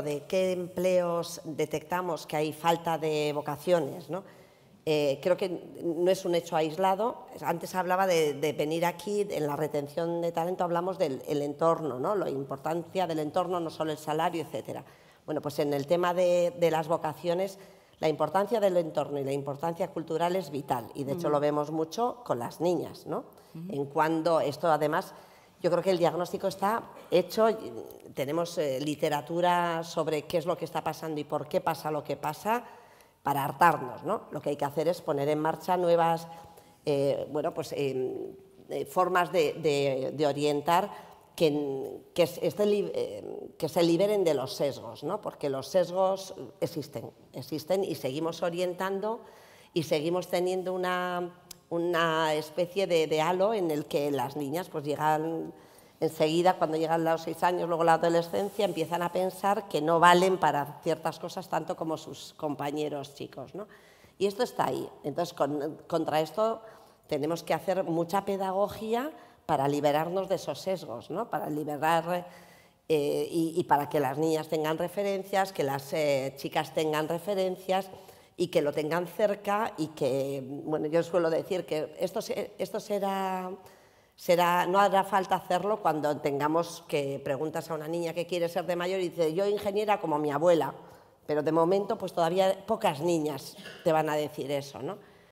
de qué empleos detectamos que hay falta de vocaciones, ¿no? Eh, creo que no es un hecho aislado. Antes hablaba de, venir aquí, en la retención de talento hablamos del entorno, ¿no? la importancia del entorno, no solo el salario, etc. Bueno, pues en el tema de, las vocaciones, la importancia del entorno y la importancia cultural es vital, y de hecho lo vemos mucho con las niñas, ¿no? En cuando esto además yo creo que el diagnóstico está hecho, tenemos eh, literatura sobre qué es lo que está pasando y por qué pasa lo que pasa para hartarnos. ¿no? Lo que hay que hacer es poner en marcha nuevas eh, bueno, pues, eh, formas de, orientar que, este que, se liberen de los sesgos, porque los sesgos existen, existen y seguimos orientando y seguimos teniendo una una especie de, halo en el que las niñas pues llegan enseguida, cuando llegan a los seis años, luego la adolescencia, empiezan a pensar que no valen para ciertas cosas tanto como sus compañeros chicos. Y esto está ahí. Entonces, contra esto tenemos que hacer mucha pedagogía para liberarnos de esos sesgos, ¿no? para liberar eh, y, para que las niñas tengan referencias, que las eh, chicas tengan referencias y que lo tengan cerca y que, bueno, yo suelo decir que esto, esto será, será, no hará falta hacerlo cuando tengamos que preguntas a una niña que quiere ser de mayor y dice, yo ingeniera como mi abuela, pero de momento pues todavía pocas niñas te van a decir eso, ¿no?